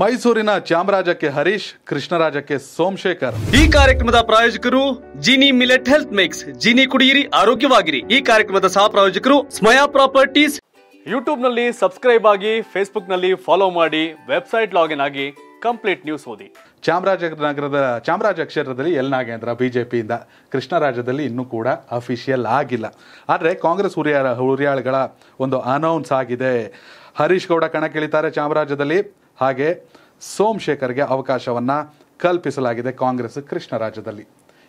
ಮೈಸೂರಿನ ಚಾಮರಾಜಕ್ಕೆ ಹರೀಶ್ ಕೃಷ್ಣರಾಜಕ್ಕೆ ಸೋಮಶೇಖರ್ ಈ ಕಾರ್ಯಕ್ರಮದ ಪ್ರಾಯೋಜಕರು Jeeni millet health mix Jeeni ಕುಡಿಯಿರಿ ಆರೋಗ್ಯವಾಗಿರಿ ಈ ಕಾರ್ಯಕ್ರಮದ ಸಹ ಪ್ರಾಯೋಜಕರು ಸ್ಮಯಾ ಪ್ರಾಪರ್ಟೀಸ್ ಯೂಟ್ಯೂಬ್ ನಲ್ಲಿ ಸಬ್ಸ್ಕ್ರೈಬ್ ಆಗಿ ಫೇಸ್ಬುಕ್ ನಲ್ಲಿ ಫಾಲೋ ಮಾಡಿ ವೆಬ್ಸೈಟ್ ಲಾಗಿನ್ ಆಗಿ ಕಂಪ್ಲೀಟ್ ನ್ಯೂಸ್ ಓದಿ ಚಾಮರಾಜನಗರದ ಚಾಮರಾಜ ಕ್ಷೇತ್ರದಲ್ಲಿ ಎಲ್ ನಾಗೇಂದ್ರ ಬಿಜೆಪಿಯಿಂದ ಕೃಷ್ಣರಾಜದಲ್ಲಿ ಇನ್ನೂ ಕೂಡ ಅಫಿಷಿಯಲ್ ಆಗಿಲ್ಲ ಆದರೆ ಕಾಂಗ್ರೆಸ್ ಹುರಿಯ ಹುರಿಯಾಳುಗಳ ಒಂದು ಅನೌನ್ಸ್ ಆಗಿದೆ ಹರೀಶ್ ಗೌಡ ಕಣಕ್ಕಿಳಿತಾರೆ ಚಾಮರಾಜದಲ್ಲಿ ಹಾಗೆ ಸೋಮಶೇಖರ್ಗೆ ಅವಕಾಶವನ್ನು ಕಲ್ಪಿಸಲಾಗಿದೆ ಕಾಂಗ್ರೆಸ್ ಕೃಷ್ಣ ರಾಜ್ಯದಲ್ಲಿ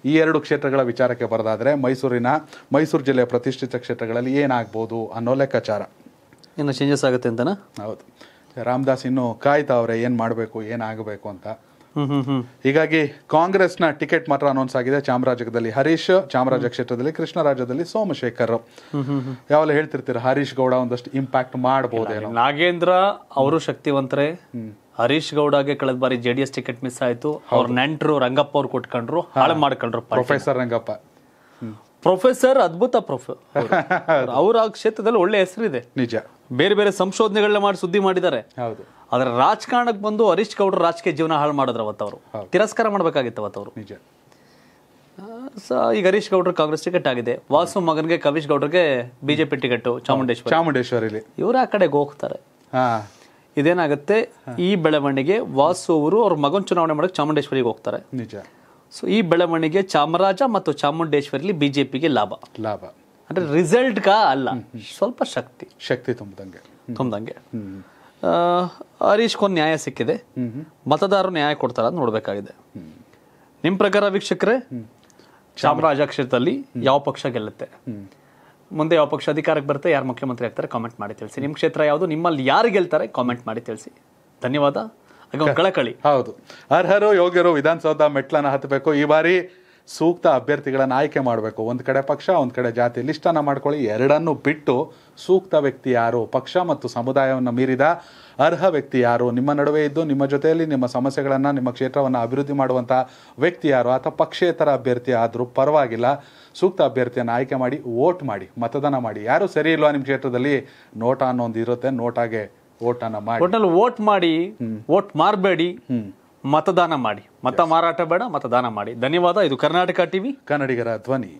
ಈ ಎರಡು ಕ್ಷೇತ್ರಗಳ ವಿಚಾರಕ್ಕೆ ಬರೋದಾದರೆ ಮೈಸೂರಿನ ಮೈಸೂರು ಜಿಲ್ಲೆಯ ಪ್ರತಿಷ್ಠಿತ ಕ್ಷೇತ್ರಗಳಲ್ಲಿ ಏನಾಗ್ಬೋದು ಅನ್ನೋ ಲೆಕ್ಕಾಚಾರ ಇನ್ನು ಚೇಂಜಸ್ ಆಗುತ್ತೆ ಅಂತನಾ ಹೌದು ರಾಮದಾಸ್ ಇನ್ನು ಕಾಯ್ತಾ ಅವರೇ ಏನು ಮಾಡಬೇಕು ಏನಾಗಬೇಕು ಅಂತ ಹೀಗಾಗಿ ಕಾಂಗ್ರೆಸ್ನ ಟಿಕೆಟ್ ಮಾತ್ರ ಅನೌನ್ಸ್ ಆಗಿದೆ ಚಾಮರಾಜದಲ್ಲಿ ಹರೀಶ್ ಚಾಮರಾಜ ಕ್ಷೇತ್ರದಲ್ಲಿ ರಾಜ್ಯದಲ್ಲಿ ಸೋಮಶೇಖರ್ ಯಾವಾಗ ಹೇಳ್ತಿರ್ತೀರ ಹರೀಶ್ ಗೌಡ ಒಂದಷ್ಟು ಇಂಪ್ಯಾಕ್ಟ್ ಮಾಡಬಹುದು ನಾಗೇಂದ್ರ ಅವರು ಶಕ್ತಿವಂತರೇ ಹರೀಶ್ ಗೌಡಗೆ ಕಳೆದ ಬಾರಿ J D S ticket miss ಆಯ್ತು ಅವ್ರ ನೆಂಟರು ರಂಗಪ್ಪ ಅವ್ರು ಕೊಟ್ಕೊಂಡ್ರು ಹಾಳು ಮಾಡ್ಕೊಂಡ್ರು ಪ್ರೊಫೆಸರ್ ರಂಗಪ್ಪ ಪ್ರೊಫೆಸರ್ ಅದ್ಭುತ ಪ್ರೊಫೆ ಅವ್ರ ಆ ಕ್ಷೇತ್ರದಲ್ಲಿ ಒಳ್ಳೆ ಹೆಸರಿದೆ ನಿಜ ಬೇರೆ ಬೇರೆ ಸಂಶೋಧನೆಗಳನ್ನ ಮಾಡಿ ಸುದ್ದಿ ಮಾಡಿದ್ದಾರೆ ಹೌದು ಅದರ ರಾಜಕಾರಣಕ್ಕೆ ಬಂದು ಹರೀಶ್ ಗೌಡ್ರ ರಾಜಕೀಯ ಜೀವನ ಹಾಳು ಮಾಡಿದ್ರ ಅವತ್ತವರು ತಿರಸ್ಕಾರ ಮಾಡಬೇಕಾಗಿತ್ತು ಅವತ್ತವರು ನಿಜ ಈಗ ಹರೀಶ್ ಗೌಡ್ರ ಕಾಂಗ್ರೆಸ್ ಟಿಕೆಟ್ ಆಗಿದೆ ವಾಸು ಮಗನಿಗೆ ಕವೀಶ್ ಗೌಡ್ರಿಗೆ ಬಿಜೆಪಿ ಟಿಕೆಟ್ ಚಾಮುಂಡೇಶ್ವರಿ ಚಾಮುಂಡೇಶ್ವರಿ ಇವರು ಆ ಕಡೆಗೆ ಹೋಗ್ತಾರೆ ಇದೇನಾಗುತ್ತೆ ಈ ಬೆಳವಣಿಗೆ ವಾಸು ಅವರು ಅವ್ರ ಮಗನ್ ಚುನಾವಣೆ ಮಾಡಕ್ಕೆ ಚಾಮುಂಡೇಶ್ವರಿಗೆ ಹೋಗ್ತಾರೆ ನಿಜ ಸೊ ಈ ಬೆಳವಣಿಗೆ ಚಾಮರಾಜ ಮತ್ತು ಚಾಮುಂಡೇಶ್ವರಿಲಿ ಬಿಜೆಪಿಗೆ ಲಾಭ ಲಾಭ ಅಂದರೆ ರಿಸಲ್ಟ್ಗಾ ಅಲ್ಲ ಸ್ವಲ್ಪ ಶಕ್ತಿ ಶಕ್ತಿ ತುಂಬ್ದಂಗೆ ತುಂಬ್ದಂಗೆ ಹರೀಶ್ಗೊಂದು ನ್ಯಾಯ ಸಿಕ್ಕಿದೆ ಮತದಾರರು ನ್ಯಾಯ ಕೊಡ್ತಾರ ನೋಡಬೇಕಾಗಿದೆ ನಿಮ್ಮ ಪ್ರಕಾರ ವೀಕ್ಷಕರೇ ಚಾಮರಾಜ ಕ್ಷೇತ್ರದಲ್ಲಿ ಯಾವ ಪಕ್ಷ ಗೆಲ್ಲುತ್ತೆ ಮುಂದೆ ಯಾವ ಪಕ್ಷ ಅಧಿಕಾರಕ್ಕೆ ಬರುತ್ತೆ ಯಾರು ಮುಖ್ಯಮಂತ್ರಿ ಆಗ್ತಾರೆ ಕಾಮೆಂಟ್ ಮಾಡಿ ತಿಳಿಸಿ ನಿಮ್ಮ ಕ್ಷೇತ್ರ ಯಾವುದು ನಿಮ್ಮಲ್ಲಿ ಯಾರು ಗೆಲ್ತಾರೆ ಕಾಮೆಂಟ್ ಮಾಡಿ ತಿಳಿಸಿ ಧನ್ಯವಾದ ಕಳಕಳಿ ಹೌದು ಅರ್ಹರು ಯೋಗ್ಯರು ವಿಧಾನಸೌಧ ಮೆಟ್ಲನ್ನು ಹತ್ತಬೇಕು ಈ ಬಾರಿ ಸೂಕ್ತ ಅಭ್ಯರ್ಥಿಗಳನ್ನು ಆಯ್ಕೆ ಮಾಡಬೇಕು ಒಂದು ಕಡೆ ಪಕ್ಷ ಒಂದು ಕಡೆ ಜಾತಿ ಲಿಸ್ಟನ್ನು ಮಾಡ್ಕೊಳ್ಳಿ ಎರಡನ್ನು ಬಿಟ್ಟು ಸೂಕ್ತ ವ್ಯಕ್ತಿ ಯಾರು ಪಕ್ಷ ಮತ್ತು ಸಮುದಾಯವನ್ನು ಮೀರಿದ ಅರ್ಹ ವ್ಯಕ್ತಿ ಯಾರು ನಿಮ್ಮ ನಡುವೆ ಇದ್ದು ನಿಮ್ಮ ಜೊತೆಯಲ್ಲಿ ನಿಮ್ಮ ಸಮಸ್ಯೆಗಳನ್ನು ನಿಮ್ಮ ಕ್ಷೇತ್ರವನ್ನು ಅಭಿವೃದ್ಧಿ ಮಾಡುವಂಥ ವ್ಯಕ್ತಿ ಯಾರು ಅಥವಾ ಪಕ್ಷೇತರ ಅಭ್ಯರ್ಥಿ ಆದರೂ ಪರವಾಗಿಲ್ಲ ಸೂಕ್ತ ಅಭ್ಯರ್ಥಿಯನ್ನು ಆಯ್ಕೆ ಮಾಡಿ ವೋಟ್ ಮಾಡಿ ಮತದಾನ ಮಾಡಿ ಯಾರು ಸರಿ ಇಲ್ವಾ ನಿಮ್ಮ ಕ್ಷೇತ್ರದಲ್ಲಿ ನೋಟ ಅನ್ನೋ ಒಂದು ಇರುತ್ತೆ ನೋಟಾಗೆ ವೋಟನ್ನು ಮಾಡಿ ಟೋಟಲ್ ವೋಟ್ ಮಾಡಿ ವೋಟ್ ಮಾಡಬೇಡಿ ಮತದಾನ ಮಾಡಿ ಮತ ಮಾರಾಟ ಬೇಡ ಮತದಾನ ಮಾಡಿ ಧನ್ಯವಾದ ಇದು ಕರ್ನಾಟಕ ಟಿವಿ ಕನ್ನಡಿಗರ ಧ್ವನಿ